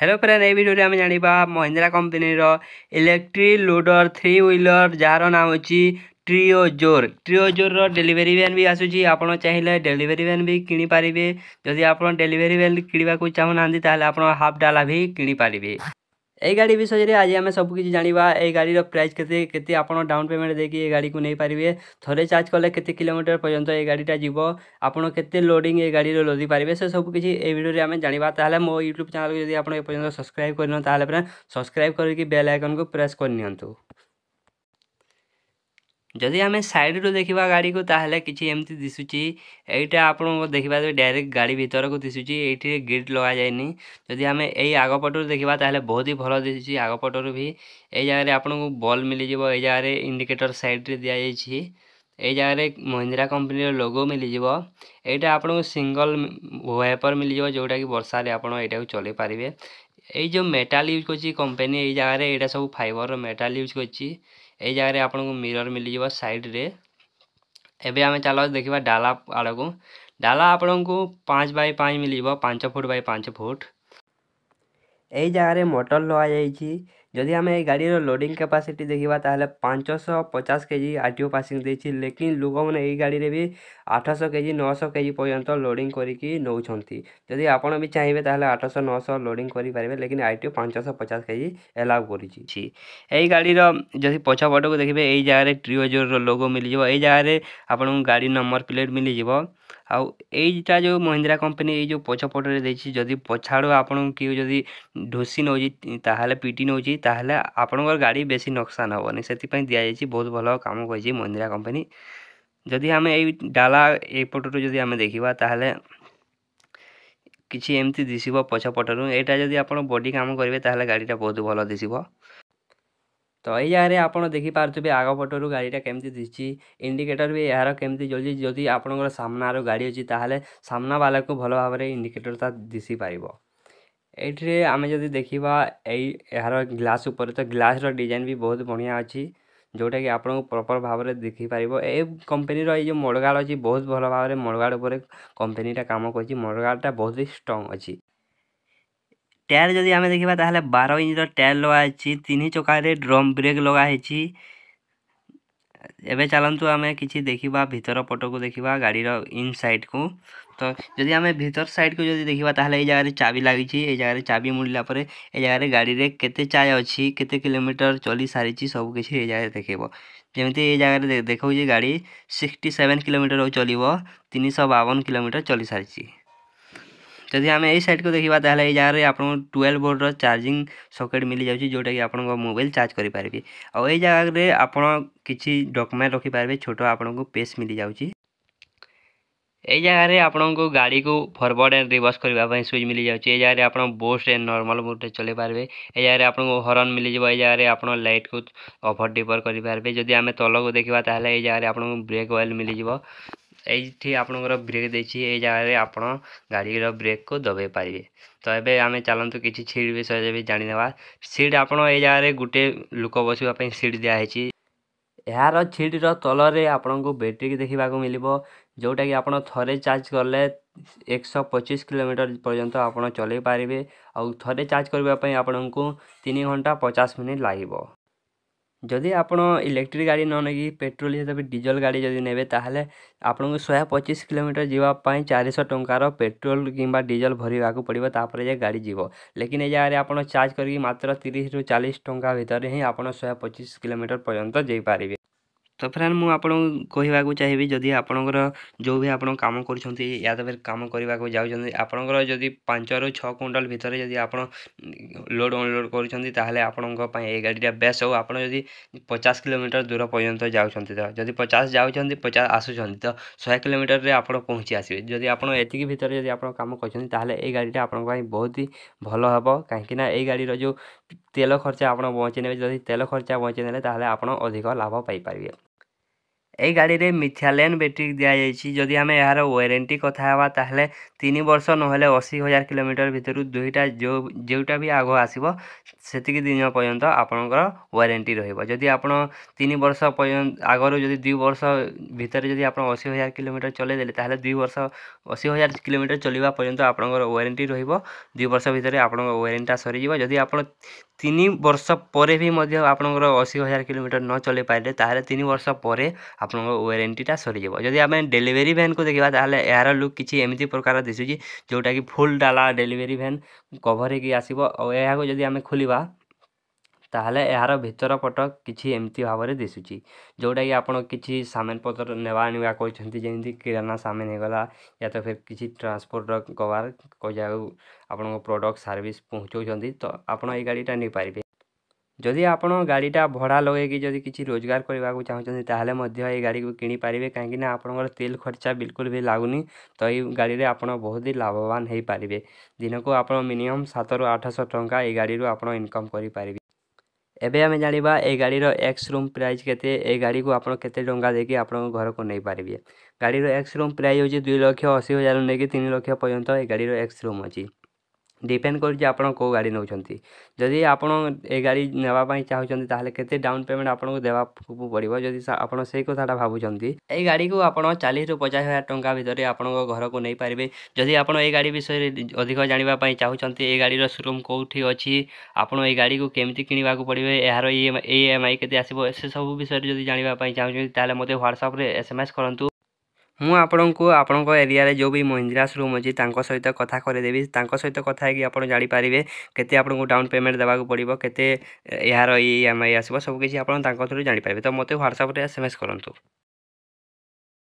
hello friend এই ভিডিওটি আমি জাঁয়া মহিন্দ্রা কম্পানির ইলেকট্রি লোডর থ্রি হুইলর যার নাম হচ্ছে ট্রিও জোর ট্রিও জোরর ডেলিভারি ভ্যান বি আসুচি আপনার চাইলে ডেলিভারি ভ্যান বি কিনিপারে যদি আপনার ডেলিভারি ভ্যান কিনবাকে চাহুনা তাহলে আপনার হাফ ডালা বি কিনিপারে এই গাড়ি বিষয়ে আজ আমি সবকিছু জাঁয়া এই গাড়ির প্রাইস কেতে কেতে আপনার ডাউন পেমেন্ট দিয়ে এই গাড়ি নেইপারে থরে চার্জ কলে কেতে কিলোমিটার পর্যন্ত এই গাড়িটা যাব আপনার কেতে লোডিং এই গাড়ির লোদি পারে সে সব কিছু এই ভিডিওরে আমি জাঁয়া তাহলে মো ইউট্যুব চ্যানেল যদি আপনার এপর্যন্ত সবসক্রাইব করে তাহলে সবসক্রাইব করি বেল আইকন কু প্রেস করে নিউ ଯଦି ଆମେ ସାଇଡ଼ରୁ ଦେଖିବା ଗାଡ଼ିକୁ ତାହେଲେ କିଛି ଏମିତି ଦିଶୁଛି ଏଇଟା ଆପଣଙ୍କୁ ଦେଖିବା ଡାଇରେକ୍ଟ ଗାଡ଼ି ଭିତରକୁ ଦିଶୁଛି ଏଇଠି ଗିଟ୍ ଲଗାଯାଇନି ଯଦି ଆମେ ଏଇ ଆଗପଟରୁ ଦେଖିବା ତାହେଲେ ବହୁତ ହି ଭଲ ଦିଶୁଛି ଆଗପଟରୁ ବି ଏଇ ଜାଗାରେ ଆପଣଙ୍କୁ ବଲ୍ ମିଳିଯିବ ଏଇ ଜାଗାରେ ଇଣ୍ଡିକେଟର ସାଇଡ଼୍ରେ ଦିଆଯାଇଛି ଏଇ ଜାଗାରେ ମହିନ୍ଦ୍ରା କମ୍ପାନୀର ଲୋଗୋ ମିଳିଯିବ ଏଇଟା ଆପଣଙ୍କୁ ସିଙ୍ଗଲ୍ ୱାଇପର୍ ମିଳିଯିବ ଯେଉଁଟାକି ବର୍ଷାରେ ଆପଣ ଏଇଟାକୁ ଚଲେଇ ପାରିବେ এই ଯେଉଁ ମେଟାଲ୍ ୟୁଜ୍ କରିଛି କମ୍ପାନୀ ଏଇ ଜାଗାରେ ଏଇଟା ସବୁ ଫାଇବର୍ର ମେଟାଲ୍ ୟୁଜ୍ କରିଛି ଏଇ ଜାଗାରେ ଆପଣଙ୍କୁ ମିରର୍ ମିଳିଯିବ ସାଇଡ଼୍ରେ ଏବେ ଆମେ ଚାଲ ଦେଖିବା ଡାଲା ଆଡ଼କୁ ଡାଲା ଆପଣଙ୍କୁ ପାଞ୍ଚ ବାଇ ପାଞ୍ଚ ମିଳିଯିବ ପାଞ୍ଚ ଫୁଟ୍ ବାଇ ପାଞ୍ଚ ଫୁଟ୍ ଏଇ ଜାଗାରେ ମଟର ଲଗାଯାଇଛି ଯଦି ଆମେ ଏଇ ଗାଡ଼ିର ଲୋଡ଼ିଂ କାପାସିଟି ଦେଖିବା ତାହେଲେ ପାଞ୍ଚଶହ ପଚାଶ କେଜି ଆର୍ ଟି ଓ ପାସିଂ ଦେଇଛି ଲେକିନ୍ ଲୋକମାନେ ଏଇ ଗାଡ଼ିରେ ବି ଆଠଶହ କେଜି ନଅଶହ କେଜି ପର୍ଯ୍ୟନ୍ତ ଲୋଡ଼ିଂ କରିକି ନେଉଛନ୍ତି ଯଦି ଆପଣ ବି ଚାହିଁବେ ତାହେଲେ ଆଠଶହ ନଅଶହ ଲୋଡ଼ିଂ କରିପାରିବେ ଲେକିନ୍ ଆର୍ ଟି ଓ ପାଞ୍ଚଶହ ପଚାଶ କେଜି ଏଲାଉ କରିଛି ଏଇ ଗାଡ଼ିର ଯଦି ପଛପଟକୁ ଦେଖିବେ ଏଇ ଜାଗାରେ ଟ୍ରିଓଜୋରର ଲୋଗୋ ମିଳିଯିବ ଏଇ ଜାଗାରେ ଆପଣଙ୍କୁ ଗାଡ଼ି ନମ୍ବର ପ୍ଲେଟ୍ ମିଳିଯିବ ଆଉ ଏଇଟା ଯେଉଁ ମହିନ୍ଦ୍ରା କମ୍ପାନୀ ଏଇ ଯେଉଁ ପଛପଟରେ ଦେଇଛି ଯଦି ପଛଆଡ଼ୁ ଆପଣଙ୍କୁ କିଏ ଯଦି ଢୁସି ନେଉଛି ତାହେଲେ ପିଟି ନେଉଛି ताल आप गाड़ी बेस नुकसान हेनी से दिखाई बहुत भल कम कर महिंद्रा कंपनी जदि आम याला एपटर जब आम देखा तेल किसी एमती दिश पछपटर यहाँ जब आप बडी कम करेंगे तेल गाड़ीटा बहुत भल दिश तो यही जगह आप पारे आग पटर गाड़ीटा केमती दिशी इंडिकेटर भी यार कमी जल्दी जदि आपनार गाड़ी अच्छी तेल सामना बाला को भल भाव इंडिकेटर दिशी पार ଏଇଠିରେ ଆମେ ଯଦି ଦେଖିବା ଏଇ ଏହାର ଗ୍ଲାସ୍ ଉପରେ ତ ଗ୍ଲାସ୍ର ଡିଜାଇନ୍ ବି ବହୁତ ବଢ଼ିଆ ଅଛି ଯେଉଁଟାକି ଆପଣଙ୍କୁ ପ୍ରପର୍ ଭାବରେ ଦେଖିପାରିବ ଏ କମ୍ପାନୀର ଏଇ ଯେଉଁ ମଡ଼ଗାର୍ଡ଼ ଅଛି ବହୁତ ଭଲ ଭାବରେ ମଡ଼ଗାର୍ଡ଼ ଉପରେ କମ୍ପାନୀଟା କାମ କରିଛି ମଡ଼ଗାର୍ଡ଼ଟା ବହୁତ ହି ଷ୍ଟ୍ରଙ୍ଗ୍ ଅଛି ଟାୟାର୍ ଯଦି ଆମେ ଦେଖିବା ତାହେଲେ ବାର ଇଞ୍ଚର ଟାୟାର୍ ଲଗାହେଇଛି ତିନି ଚକାରେ ଡ୍ରମ୍ ବ୍ରେକ୍ ଲଗାହେଇଛି ଏବେ ଚାଲନ୍ତୁ ଆମେ କିଛି ଦେଖିବା ଭିତର ପଟକୁ ଦେଖିବା ଗାଡ଼ିର ଇନ୍ ସାଇଡ଼୍କୁ তো যদি আমি ভিতর সাইডকে যদি দেখিবা তাহলে এই জায়গায় চাবি লাগিছি এই জায়গায় চাবি মুড়িলা পরে এই জায়গায় গাড়িরে কেতে চায় অছি কেতে কিলোমিটার চলি সারিছি সব কিছু এই জায়গায় দেখব যেমিতি এই জায়গায় দেখাউছি গাড়ি সিক্সটি সেভেন কিলোমিটার চলিব তিনশহ বাবন কিলোমিটার চলি সারিছি ଯଦି ଆମେ ଏଇ ସାଇଟ୍କୁ ଦେଖିବା ତାହେଲେ ଏଇ ଜାଗାରେ ଆପଣଙ୍କୁ ଟୁଏଲ୍ଭ ଭୋଲ୍ଟର ଚାର୍ଜିଂ ସକେଟ୍ ମିଳିଯାଉଛି ଯେଉଁଟାକି ଆପଣଙ୍କ ମୋବାଇଲ୍ ଚାର୍ଜ କରିପାରିବେ ଆଉ ଏଇ ଜାଗାରେ ଆପଣ କିଛି ଡକୁମେଣ୍ଟ ରଖିପାରିବେ ଛୋଟ ଆପଣଙ୍କୁ ପେସ୍ ମିଳିଯାଉଛି এই জায়গায় আপনার গাড়িকে ফরওয়ার্ড এন্ড রিভর্স করা সুইচ মিলি যাচ্ছে এই জায়গায় আপনার বোস্ট এন্ড নর্মাল মোডে চলাই পারবে এই জায়গায় আপনার হরন মিলিযোগ এই জায়গায় আপনার লাইট কু অফর ডিপর করে পারবে যদি আমি তলকু দেখা তাহলে এই জায়গায় আপনার ব্রেক অয়েল মিলিযোগ এইটি আপনার ব্রেক দিয়েছি এই জায়গায় আপনার গাড়ির ব্রেক কু দবাই পারবে তো এবে আমি চালু কিছু সিট বিষয়ে জাঁনেবা সিট আপনার এই জায়গায় গোটে লোক বসবা সিট দিয়া হয়েছে ଏହାର ଛିଟିର ତଳରେ ଆପଣଙ୍କୁ ବ୍ୟାଟେରୀ ଦେଖିବାକୁ ମିଳିବ ଯେଉଁଟାକି ଆପଣ ଥରେ ଚାର୍ଜ କଲେ ଏକଶହ ପଚିଶ କିଲୋମିଟର ପର୍ଯ୍ୟନ୍ତ ଆପଣ ଚଲେଇ ପାରିବେ ଆଉ ଥରେ ଚାର୍ଜ କରିବା ପାଇଁ ଆପଣଙ୍କୁ ତିନି ଘଣ୍ଟା ପଚାଶ ମିନିଟ୍ ଲାଗିବ ଯଦି ଆପଣ ଇଲେକ୍ଟ୍ରି ଗାଡ଼ି ନ ନେଇକି ପେଟ୍ରୋଲ ହିସାବରେ ଡିଜେଲ ଗାଡ଼ି ଯଦି ନେବେ ତାହେଲେ ଆପଣଙ୍କୁ ଶହେ ପଚିଶ କିଲୋମିଟର ଯିବା ପାଇଁ ଚାରିଶହ ଟଙ୍କାର ପେଟ୍ରୋଲ କିମ୍ବା ଡିଜେଲ ଭରିବାକୁ ପଡ଼ିବ ତାପରେ ଯାଇ ଗାଡ଼ି ଯିବ ଲେକିନ୍ ଏ ଜାଗାରେ ଆପଣ ଚାର୍ଜ କରିକି ମାତ୍ର ତିରିଶରୁ ଚାଳିଶ ଟଙ୍କା ଭିତରେ ହିଁ ଆପଣ ଶହେ ପଚିଶ କିଲୋମିଟର ପର୍ଯ୍ୟନ୍ତ ଯାଇପାରିବେ ତ ଫ୍ରେଣ୍ଡ୍ ମୁଁ ଆପଣଙ୍କୁ କହିବାକୁ ଚାହିଁବି ଯଦି ଆପଣଙ୍କର ଯେଉଁ ବି ଆପଣ କାମ କରୁଛନ୍ତି ୟା ଦେହରେ କାମ କରିବାକୁ ଯାଉଛନ୍ତି ଆପଣଙ୍କର ଯଦି ପାଞ୍ଚରୁ ଛଅ କୁଇଣ୍ଟାଲ୍ ଭିତରେ ଯଦି ଆପଣ ଲୋଡ଼୍ ଅନଲୋଡ଼୍ କରୁଛନ୍ତି ତା'ହେଲେ ଆପଣଙ୍କ ପାଇଁ ଏଇ ଗାଡ଼ିଟା ବେଷ୍ଟ୍ ହେବ ଆପଣ ଯଦି ପଚାଶ କିଲୋମିଟର ଦୂର ପର୍ଯ୍ୟନ୍ତ ଯାଉଛନ୍ତି ତ ଯଦି ପଚାଶ ଯାଉଛନ୍ତି ପଚାଶ ଆସୁଛନ୍ତି ତ ଶହେ କିଲୋମିଟରରେ ଆପଣ ପହଞ୍ଚି ଆସିବେ ଯଦି ଆପଣ ଏତିକି ଭିତରେ ଯଦି ଆପଣ କାମ କରୁଛନ୍ତି ତାହେଲେ ଏଇ ଗାଡ଼ିଟା ଆପଣଙ୍କ ପାଇଁ ବହୁତ ହି ଭଲ ହେବ କାହିଁକିନା ଏଇ ଗାଡ଼ିର ଯେଉଁ ତେଲ ଖର୍ଚ୍ଚା ଆପଣ ବଞ୍ଚେଇ ନେବେ ଯଦି ତେଲ ଖର୍ଚ୍ଚା ବଞ୍ଚେଇ ନେଲେ ତାହେଲେ ଆପଣ ଅଧିକ ଲାଭ ପାଇପାରିବେ এই ଗାଡ଼ିରେ ମିଥାଲିଆନ୍ ବ୍ୟାଟେରୀ ଦିଆଯାଇଛି ଯଦି ଆମେ ଏହାର ୱାରେଣ୍ଟି କଥା ହେବା ତାହେଲେ ତିନି ବର୍ଷ ନହେଲେ ଅଶୀ ହଜାର କିଲୋମିଟର ଭିତରୁ ଦୁଇଟା ଯେଉଁ ଯେଉଁଟା ବି ଆଗ ଆସିବ ସେତିକି ଦିନ ପର୍ଯ୍ୟନ୍ତ ଆପଣଙ୍କର ୱାରେଣ୍ଟି ରହିବ ଯଦି ଆପଣ ତିନି ବର୍ଷ ପର୍ଯ୍ୟନ୍ତ ଆଗରୁ ଯଦି ଦୁଇ ବର୍ଷ ଭିତରେ ଯଦି ଆପଣ ଅଶୀ ହଜାର କିଲୋମିଟର ଚଲେଇଦେଲେ ତାହେଲେ ଦୁଇ ବର୍ଷ ଅଶୀ ହଜାର କିଲୋମିଟର ଚଲିବା ପର୍ଯ୍ୟନ୍ତ ଆପଣଙ୍କର ୱାରେଣ୍ଟି ରହିବ ଦୁଇ ବର୍ଷ ଭିତରେ ଆପଣଙ୍କ ୱାରେଣ୍ଟିଟା ସରିଯିବ ଯଦି ଆପଣ ତିନି ବର୍ଷ ପରେ ବି ମଧ୍ୟ ଆପଣଙ୍କର ଅଶୀ ହଜାର କିଲୋମିଟର ନ ଚଲେଇ ପାରିଲେ ତା'ହେଲେ ତିନି ବର୍ଷ ପରେ ଆପଣଙ୍କ ୱାରେଣ୍ଟିଟା ସରିଯିବ ଯଦି ଆମେ ଡେଲିଭରି ଭ୍ୟାନ୍କୁ ଦେଖିବା ତା'ହେଲେ ଏହାର ଲୁକ୍ କିଛି ଏମିତି ପ୍ରକାର ଦିଶୁଛି ଯେଉଁଟାକି ଫୁଲ୍ ଡାଲା ଡେଲିଭରି ଭ୍ୟାନ୍ କଭର୍ ହେଇକି ଆସିବ ଆଉ ଏହାକୁ ଯଦି ଆମେ ଖୋଲିବା ତାହେଲେ ଏହାର ଭିତର ପଟ କିଛି ଏମିତି ଭାବରେ ଦିଶୁଛି ଯେଉଁଟାକି ଆପଣ କିଛି ସାମାନ ପତ୍ର ନେବା ଆଣିବା କରିଛନ୍ତି ଯେମିତି କିରାନା ସାମାନ ହେଇଗଲା ୟା ତ ଫିର୍ କିଛି ଟ୍ରାନ୍ସପୋର୍ଟର କଭାର କେଉଁ ଜାଗାକୁ ଆପଣଙ୍କ ପ୍ରଡ଼କ୍ଟ ସର୍ଭିସ୍ ପହଞ୍ଚାଉଛନ୍ତି ତ ଆପଣ ଏଇ ଗାଡ଼ିଟା ନେଇପାରିବେ ଯଦି ଆପଣ ଗାଡ଼ିଟା ଭଡ଼ା ଲଗାଇକି ଯଦି କିଛି ରୋଜଗାର କରିବାକୁ ଚାହୁଁଛନ୍ତି ତାହେଲେ ମଧ୍ୟ ଏ ଗାଡ଼ିକୁ କିଣିପାରିବେ କାହିଁକିନା ଆପଣଙ୍କର ତେଲ ଖର୍ଚ୍ଚା ବିଲକୁଲ ବି ଲାଗୁନି ତ ଏଇ ଗାଡ଼ିରେ ଆପଣ ବହୁତ ହି ଲାଭବାନ ହୋଇପାରିବେ ଦିନକୁ ଆପଣ ମିନିମମ୍ ସାତରୁ ଆଠଶହ ଟଙ୍କା ଏଇ ଗାଡ଼ିରୁ ଆପଣ ଇନକମ୍ କରିପାରିବେ ଏବେ ଆମେ ଜାଣିବା ଏହି ଗାଡ଼ିର ଏକ୍ସ ରୁମ୍ ପ୍ରାଇସ୍ କେତେ ଏହି ଗାଡ଼ିକୁ ଆପଣ କେତେ ଟଙ୍କା ଦେଇକି ଆପଣଙ୍କ ଘରକୁ ନେଇପାରିବେ ଗାଡ଼ିର ଏକ୍ସ ରୁମ୍ ପ୍ରାଇସ୍ ହେଉଛି ଦୁଇ ଲକ୍ଷ ଅଶୀ ହଜାରରୁ ନେଇକି ତିନି ଲକ୍ଷ ପର୍ଯ୍ୟନ୍ତ ଏହି ଗାଡ଼ିର ଏକ୍ସ ରୁମ୍ ଅଛି ডিপেন্ড করুଛି ଆପଣ କେଉଁ ଗାଡ଼ି ନେଉଛନ୍ତି ଯଦି ଆପଣ ଏ ଗାଡ଼ି ନେବା ପାଇଁ ଚାହୁଁଛନ୍ତି ତାହେଲେ କେତେ ଡାଉନ୍ ପେମେଣ୍ଟ ଆପଣଙ୍କୁ ଦେବାକୁ ପଡ଼ିବ ଯଦି ଆପଣ ସେଇ କଥାଟା ଭାବୁଛନ୍ତି ଏଇ ଗାଡ଼ିକୁ ଆପଣ ଚାଳିଶରୁ ପଚାଶ ହଜାର ଟଙ୍କା ଭିତରେ ଆପଣଙ୍କ ଘରକୁ ନେଇପାରିବେ ଯଦି ଆପଣ ଏଇ ଗାଡ଼ି ବିଷୟରେ ଅଧିକ ଜାଣିବା ପାଇଁ ଚାହୁଁଛନ୍ତି ଏ ଗାଡ଼ିର ସୋରୁମ୍ କେଉଁଠି ଅଛି ଆପଣ ଏଇ ଗାଡ଼ିକୁ କେମିତି କିଣିବାକୁ ପଡ଼ିବ ଏହାର ଇ ଏମ୍ କେତେ ଆସିବ ସେସବୁ ବିଷୟରେ ଯଦି ଜାଣିବା ପାଇଁ ଚାହୁଁଛନ୍ତି ତାହେଲେ ମୋତେ ହ୍ୱାଟ୍ସଆପ୍ରେ ଏସ୍ ଏମ୍ ଏସ୍ କରନ୍ତୁ ମୁଁ ଆପଣଙ୍କୁ ଆପଣଙ୍କ ଏରିଆରେ ଯେଉଁ ବି ମହିନ୍ଦ୍ରା ସୋରୁମ୍ ଅଛି ତାଙ୍କ ସହିତ କଥା କରିଦେବି ତାଙ୍କ ସହିତ କଥା ହେଇକି ଆପଣ ଜାଣିପାରିବେ କେତେ ଆପଣଙ୍କୁ ଡାଉନ୍ ପେମେଣ୍ଟ ଦେବାକୁ ପଡ଼ିବ କେତେ ଏହାର ଇ ଏମ୍ ଆଇ ଆସିବ ସବୁକିଛି ଆପଣ ତାଙ୍କ ଥ୍ରୁରୁ ଜାଣିପାରିବେ ତ ମୋତେ ହ୍ୱାଟ୍ସଆପ୍ରେ ଏସ୍ ଏମ୍ ଏସ୍ କରନ୍ତୁ